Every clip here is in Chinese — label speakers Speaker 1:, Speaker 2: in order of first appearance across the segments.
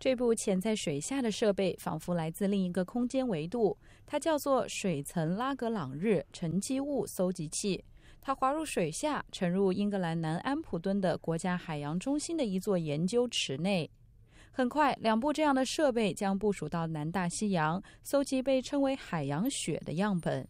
Speaker 1: 这部潜在水下的设备仿佛来自另一个空间维度，它叫做水层拉格朗日沉积物搜集器。它滑入水下，沉入英格兰南安普敦的国家海洋中心的一座研究池内。很快，两部这样的设备将部署到南大西洋，搜集被
Speaker 2: 称为海洋雪的样本。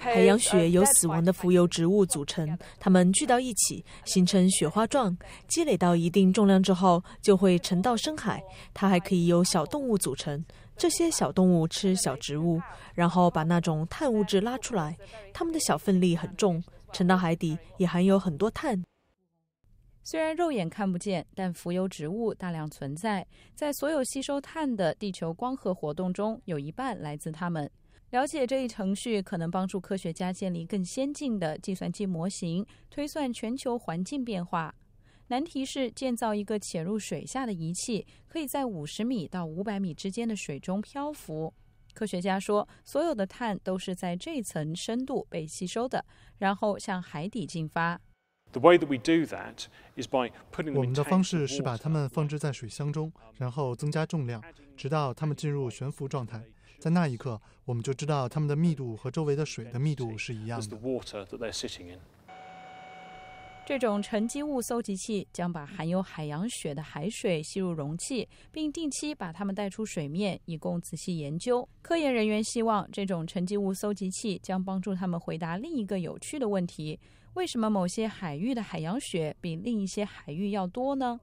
Speaker 1: 海洋雪由死亡
Speaker 2: 的浮游植物组成，它们聚到一起，形成雪花状，积累到一定重量之后就会沉到深海。它还可以由小动物组成，这些小动物吃小植物，然后把那种碳物质拉出来。它们的小分粒很重，沉到海底也含有很多碳。虽
Speaker 1: 然肉眼看不见，但浮游植物大量存在，在所有吸收碳的地球光合活动中，有一半来自它们。了解这一程序可能帮助科学家建立更先进的计算机模型，推算全球环境变化。难题是建造一个潜入水下的仪器，可以在五十米到五百米之间的水中漂浮。科学家说，所有的碳都是在这层深度被吸收的，然后向海底进发。
Speaker 2: 我们的方式是把它
Speaker 3: 们放置在水箱中，然后增加重量，直到它们进入悬浮状态。在那一刻，我们就知道它们的密度和周围的水的密度是一样的。
Speaker 1: 这种沉积物搜集器将把含有海洋雪的海水吸入容器，并定期把它们带出水面，以供仔细研究。科研人员希望这种沉积物搜集器将帮助他们回答另一个有趣的问题：为什么某些海域的海洋雪比另一些海域要多呢？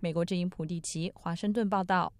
Speaker 1: 美国之音普蒂奇，华盛顿报道。